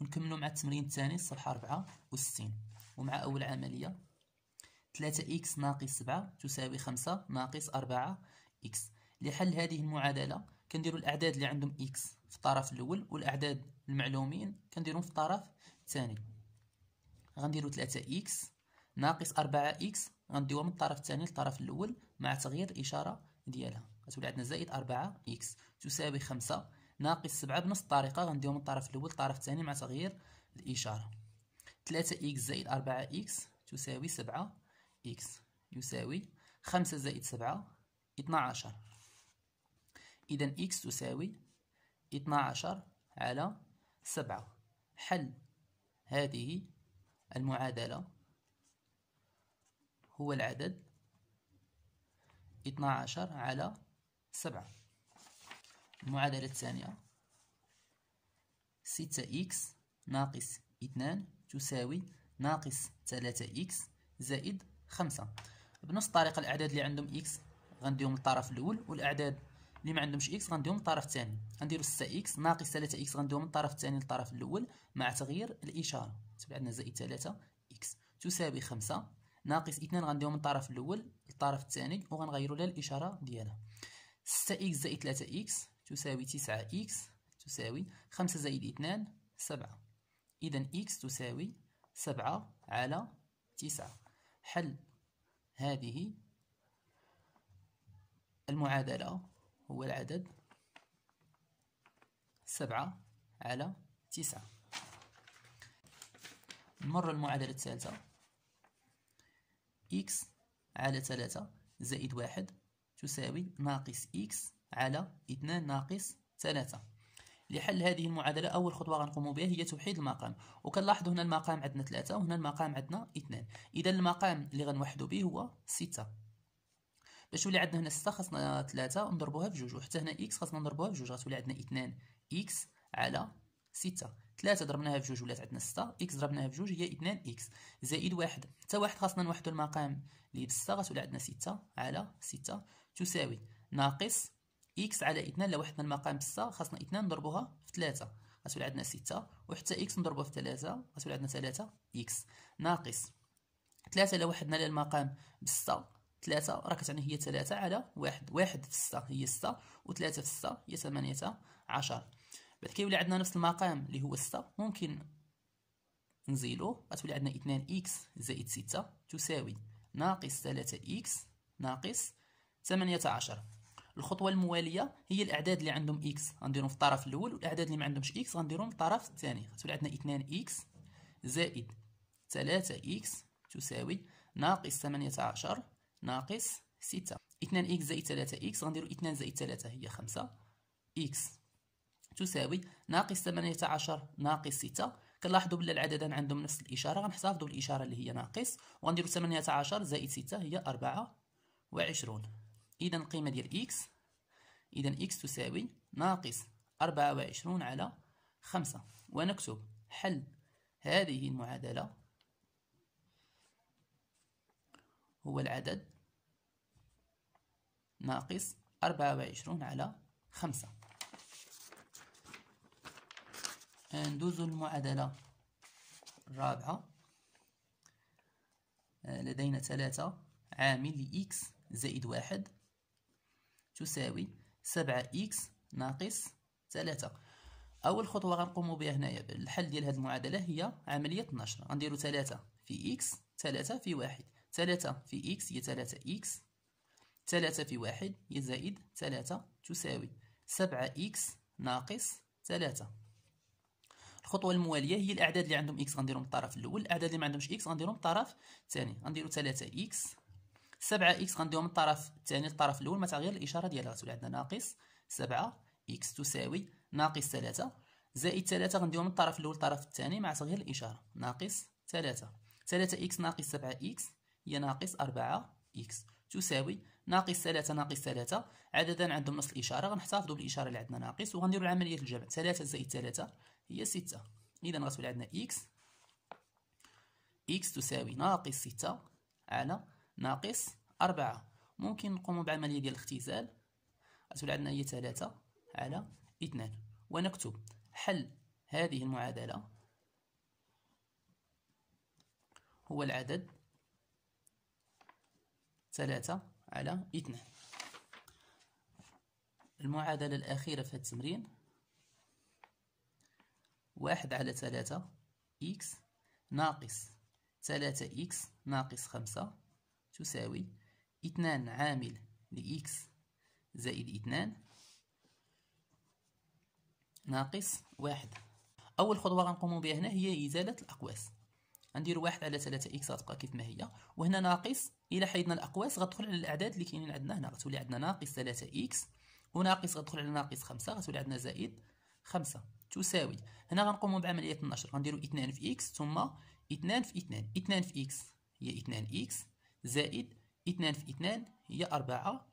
ونكملو مع التمرين الثاني الصفحة 64 ومع أول عملية 3x ناقص 7 تساوي 5 ناقص 4x لحل هذه المعادلة كنديرو الأعداد اللي عندهم x في الطرف الأول والأعداد المعلومين كنديرهم في الطرف الثاني غنديرو 3x ناقص 4x غنديوها من الطرف الثاني للطرف الأول مع تغيير الإشارة ديالها غتولي عندنا زائد 4x تساوي 5 ناقص سبعة بنفس الطريقة غنديرو من الطرف الأول للطرف الثاني مع تغيير الإشارة تلاتة إكس زائد أربعة إكس تساوي سبعة إكس يساوي خمسة زائد سبعة اثنا عشر إذا إكس تساوي اثنا عشر على سبعة حل هذه المعادلة هو العدد اثنا عشر على سبعة المعادلة الثانية ستة إكس ناقص اثنان تساوي ناقص ثلاثة إكس زائد خمسة بنفس الطريقة الأعداد اللي عندهم إكس غنديهم للطرف الأول والأعداد اللي ما عندهمش إكس غنديهم للطرف الثاني غنديرو ستة إكس ناقص ثلاثة إكس غنديهم من الطرف الثاني للطرف الأول مع تغيير الإشارة تبقى عندنا زائد ثلاثة إكس تساوي خمسة ناقص اثنان غنديهم من الطرف الأول للطرف الثاني وغنغيرو لها الإشارة ديالها ستة إكس زائد ثلاثة إكس تساوي تسعة إكس تساوي خمسة زائد اثنان سبعة إذا إكس تساوي سبعة على تسعة حل هذه المعادلة هو العدد سبعة على تسعة نمر المعادلة الثالثة إكس على ثلاثة زائد واحد تساوي ناقص إكس على اثنان ناقص ثلاثة لحل هذه المعادلة أول خطوة غنقوم بها هي توحيد المقام وكنلاحظوا هنا المقام عندنا ثلاثة وهنا المقام عندنا اثنان إذا المقام اللي غنوحدوا به هو ستة باش يولي عندنا هنا ستة خاصنا ثلاثة نضربوها بجوج وحتى هنا إكس خاصنا نضربوها بجوج غتولي عندنا اثنان إكس على ستة ثلاثة ضربناها بجوج ولات عندنا ستة إكس ضربناها بجوج هي اثنان إكس زائد واحد حتى واحد خاصنا نوحدوا المقام اللي بستة غتولي عندنا ستة على ستة تساوي ناقص اكس على 2 لو وحدنا المقام 6 خاصنا 2 نضربوها في 3 غتولي عندنا 6 وحتى اكس نضربوها في 3 غتولي عندنا 3 اكس ناقص 3 لو وحدنا للمقام ب 6 3 راه كتعني هي 3 على 1 1 في 6 هي 6 و3 في 6 هي 8 10 بعد كيولي عندنا نفس المقام اللي هو 6 ممكن نزيلو غتولي عندنا 2 اكس زائد 6 تساوي ناقص 3 اكس ناقص 18 الخطوه المواليه هي الاعداد اللي عندهم اكس غنديرهم في الطرف الاول والاعداد اللي ما عندهمش اكس غنديرهم في الطرف الثاني غتولي عندنا 2 اكس زائد 3 اكس تساوي ناقص 18 ناقص 6 2 اكس زائد 3 اكس غنديروا 2 زائد 3 هي 5 اكس تساوي ناقص 18 ناقص 6 كنلاحظوا بلي العددان عندهم نفس الاشاره غنحتفظوا بالاشاره اللي هي ناقص وغنديروا 18 زائد 6 هي 24 إذا القيمة ديال إكس إذا إكس تساوي ناقص أربعة وعشرون على خمسة ونكتب حل هذه المعادلة هو العدد ناقص أربعة وعشرون على خمسة ندوز المعادلة الرابعة آه، لدينا ثلاثة عامل لإكس زائد واحد تساوي 7x ناقص 3 اول خطوه غنقوم بها هنايا الحل ديال هذه المعادله هي عمليه النشر غنديروا 3 في x 3 في 1 3 في x هي 3x 3 في 1 هي زائد 3 تساوي 7x ناقص 3 الخطوه المواليه هي الاعداد اللي عندهم x غنديرهم الطرف الاول الاعداد اللي ما عندهمش x غنديرهم الطرف الثاني غنديروا 3x سبعة إكس غنديو من الطرف الثاني للطرف الأول ما تغير الإشارة ديالها غتولي عندنا ناقص سبعة إكس تساوي ناقص ثلاثة زائد ثلاثة غنديو من الطرف الأول للطرف الثاني مع تغيير الإشارة ناقص ثلاثة ثلاثة إكس ناقص سبعة إكس هي ناقص أربعة إكس تساوي ناقص ثلاثة ناقص ثلاثة عددا عندهم نفس الإشارة غنحتافظو بالإشارة اللي عندنا ناقص وغنديرو عملية الجمع ثلاثة زائد ثلاثة هي ستة إذا غتولي عندنا إكس إكس تساوي ناقص ستة على ناقص أربعة ممكن نقوم بعملية ديال الاختزال غتولي عندنا هي ثلاثة على اثنان ونكتب حل هذه المعادلة هو العدد ثلاثة على اثنان المعادلة الأخيرة في التمرين واحد على ثلاثة إكس ناقص ثلاثة إكس ناقص خمسة تساوي اثنان عامل لإكس زائد اثنان ناقص واحد أول خطوة غنقوم بها هنا هي إزالة الأقواس غندير واحد على ثلاثة إكس غتبقى كيف ما هي وهنا ناقص إلى حيدنا الأقواس غتدخل على الأعداد اللي كاينين عندنا هنا غتولي عندنا ناقص ثلاثة إكس وناقص غتدخل على ناقص خمسة غتولي عندنا زائد خمسة تساوي هنا غنقوم بعملية النشر غنديرو اثنان في إكس ثم اثنان في اثنان اثنان في إكس هي اثنان إكس زائد اثنان في اثنان هي أربعة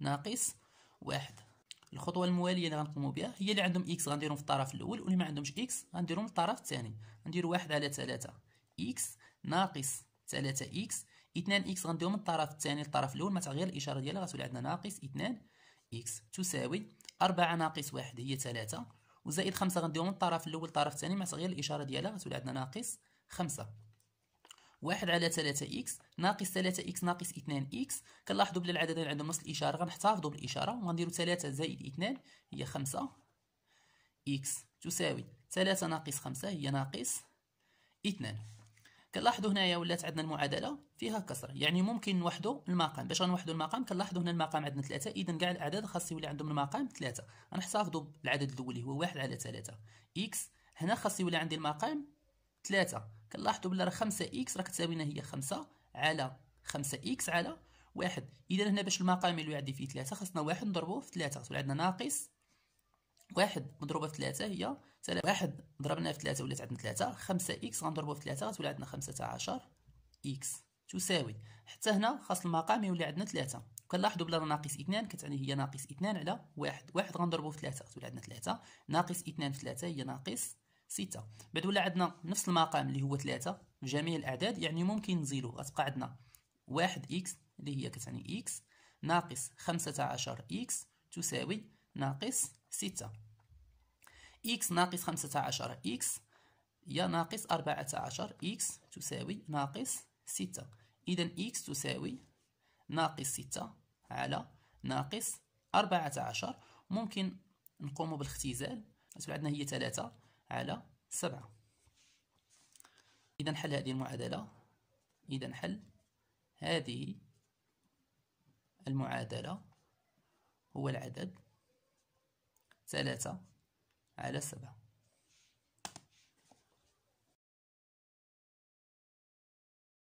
ناقص واحد الخطوة الموالية اللي غنقومو بها هي اللي عندهم إكس غنديرهم في الطرف الأول واللي ما عندهمش إكس غنديرهم في الطرف الثاني غندير واحد على ثلاثة إكس ناقص ثلاثة إكس اثنان إكس غنديرهم من الطرف الثاني للطرف الأول مع تغيير الإشارة ديالها غتولي عندنا ناقص اثنان إكس تساوي أربعة ناقص واحد هي ثلاثة وزائد خمسة غنديرهم من الطرف الأول للطرف الثاني مع تغيير الإشارة ديالها غتولي عندنا ناقص خمسة واحد على ثلاثة إكس ناقص ثلاثة إكس ناقص اثنان إكس كنلاحظوا بلي العددين عندهم نفس الإشارة غنحتافظوا بالإشارة وغنديروا ثلاثة زائد اثنان هي خمسة إكس تساوي ثلاثة ناقص خمسة هي ناقص اثنان كنلاحظوا هنايا ولات عندنا المعادلة فيها كسر يعني ممكن نوحدوا المقام باش غنوحدوا المقام كنلاحظوا هنا المقام عندنا ثلاثة إذا كاع الأعداد خاص يولي عندهم المقام ثلاثة غنحتافظوا بالعدد الأولي هو واحد على ثلاثة إكس هنا خاص يولي عندي المقام ثلاثة كنلاحظوا بلي راه 5 اكس راه كتساوينا هي 5 على 5 اكس على 1 اذا هنا باش المقام اللي يعدي فيه 3 خاصنا 1 نضربه في 3 تولي عندنا ناقص 1 مضروبه في 3 هي 3 1 ضربناها في 3 ولات عندنا 3 5 اكس غنضربه في 3 غتولي عندنا 15 اكس تساوي حتى هنا خاص المقام يولي عندنا 3 كنلاحظوا بلي ناقص 2 كتعني هي ناقص 2 على 1 1 غنضربه في 3 غتولي عندنا 3 ناقص 2 في 3 هي ناقص ستة بعد ولا عندنا نفس المقام اللي هو ثلاثة في جميع الأعداد يعني ممكن نزيله غتبقى عندنا واحد إكس اللي هي كتعني إكس ناقص خمسة عشر إكس تساوي ناقص ستة إكس ناقص خمسة عشر إكس يا ناقص أربعة عشر إكس تساوي ناقص ستة إذا إكس تساوي ناقص ستة على ناقص أربعة عشر ممكن نقوم بالاختزال مثلا عندنا هي ثلاثة على سبعة إذا حل هذه المعادلة إذا حل هذه المعادلة هو العدد ثلاثة على سبعة